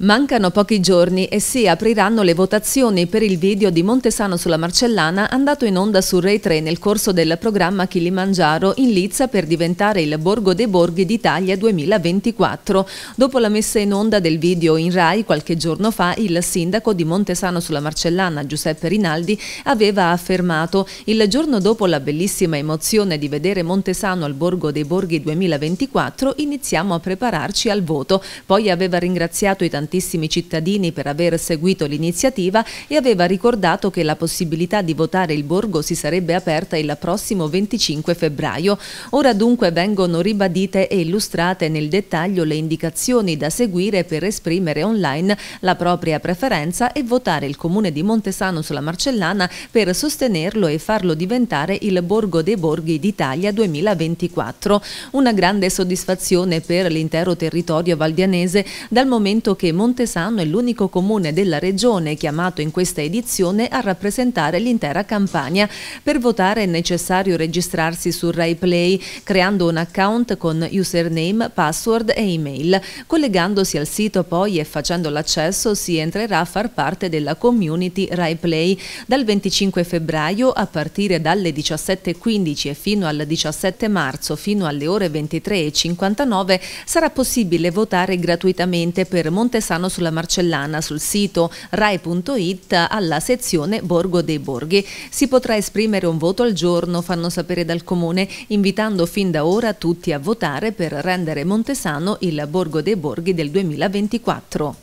Mancano pochi giorni e si apriranno le votazioni per il video di Montesano sulla Marcellana andato in onda su Rai 3 nel corso del programma Kilimangiaro in Lizza per diventare il Borgo dei Borghi d'Italia 2024. Dopo la messa in onda del video in Rai qualche giorno fa, il sindaco di Montesano sulla Marcellana, Giuseppe Rinaldi, aveva affermato il giorno dopo la bellissima emozione di vedere Montesano al Borgo dei Borghi 2024 iniziamo a prepararci al voto. Poi aveva ringraziato i tanti tantissimi cittadini per aver seguito l'iniziativa e aveva ricordato che la possibilità di votare il Borgo si sarebbe aperta il prossimo 25 febbraio. Ora dunque vengono ribadite e illustrate nel dettaglio le indicazioni da seguire per esprimere online la propria preferenza e votare il comune di Montesano sulla Marcellana per sostenerlo e farlo diventare il Borgo dei Borghi d'Italia 2024. Una grande soddisfazione per l'intero territorio valdianese dal momento che Montesano è l'unico comune della regione chiamato in questa edizione a rappresentare l'intera Campania. Per votare è necessario registrarsi su RaiPlay creando un account con username, password e email. Collegandosi al sito poi e facendo l'accesso si entrerà a far parte della community RaiPlay. Dal 25 febbraio a partire dalle 17.15 e fino al 17 marzo fino alle ore 23.59 sarà possibile votare gratuitamente per Montesano Bolzano sulla Marcellana sul sito rai.it alla sezione Borgo dei Borghi. Si potrà esprimere un voto al giorno, fanno sapere dal Comune, invitando fin da ora tutti a votare per rendere Montesano il Borgo dei Borghi del 2024.